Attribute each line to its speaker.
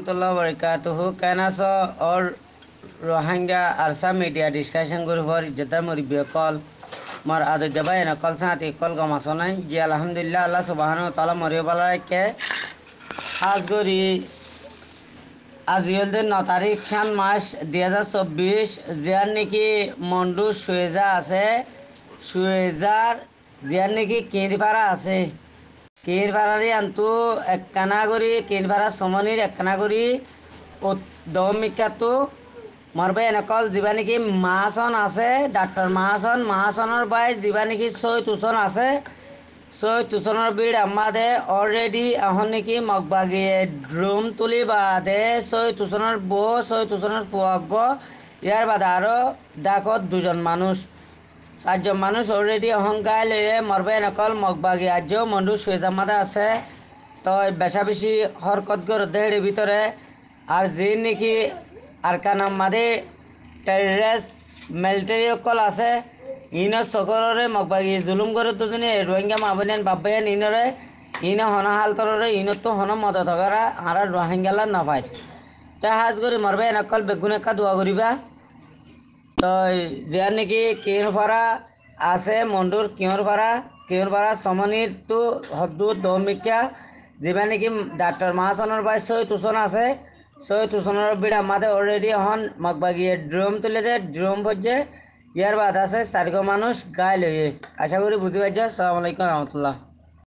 Speaker 1: রহমতুল্লাহ বরকাতহ কেনাস অর রোহাঙ্গা আরসা মিডিয়া ডিসকাশন গ্রুপর ইজ্জতার মুরব্বী কল মর আদজ্জাবাই নকল সাথে কল গমাছো নাই জি আলহামদুলিল্লাহ আল্লাহ সুবাহন তালা মরিবালাকে আজ গরি আজি হল দিন ন তারিখ সান মাস দুই হাজার চব্বিশ যার নাকি মন্ডু সুয়েজা আছে সুয়েজার যার নাকি কেঁড়িপাড়া আছে কেন ভাড়ারে আন্তু একখানা করি কেন ভাড়া সমনির একখানা করি দমিকাতো মোর ভাই এনেকল যা নাকি মাহাসন আছে ডাক্তার মাহাসন মাহাসনের বাই যা নাকি ছয় টুচন আছে ছয় টুচনের বিড় আমাদে অলরেডি এখন নাকি মগবাগিয়ে ড্রুম তুলি বাদে ছয় টুচনের বৌ ছয় টুচনের পোয়াগ ইয়ার বাদে আরও ডাকত দুজন মানুষ চারজন মানুষ অলরেডি অহংকার লয়ে মরবে নকল মগবাগি আজিও মন্ডু শুয়ে জামাতে আছে তই বেশা বেশি হরকত গরদের ভিতরে আর যি নাকি আর কানাম মাদে টেরেস মিলিটারি অকল আছে ইনো সকলরে মগবাগি জুলুম করে তো দিনে রোহিঙ্গা মাবনেন বাব্বাইন ইনরে ইনো হনহাল তররে ইনো তো হন মদত করা আর রোহিঙ্গালা নাফায় তা হাজ করে মরবে নকল বেগুন একা দোয়া করিবা তো যার নাকি কিয়রপাড়া আছে মন্ডুর কিয়রপাড়া কিয়রপাড়া সমনীর তো হদ্দুর দমিকা যিবা নাকি ডাক্তার মাহাসনের বাই ছয় টুচন আছে সৈ তুসনের বিড় আমাদের অলরেডি এখন মগবাগিয়ে ড্রম তুলে দেয় ড্রম ভরছে ইয়ার বাদ আছে চারিগো মানুষ গায়ে লইয়ে আশা করি বুঝতে পারছো আসসালামু রহমতুল্লাহ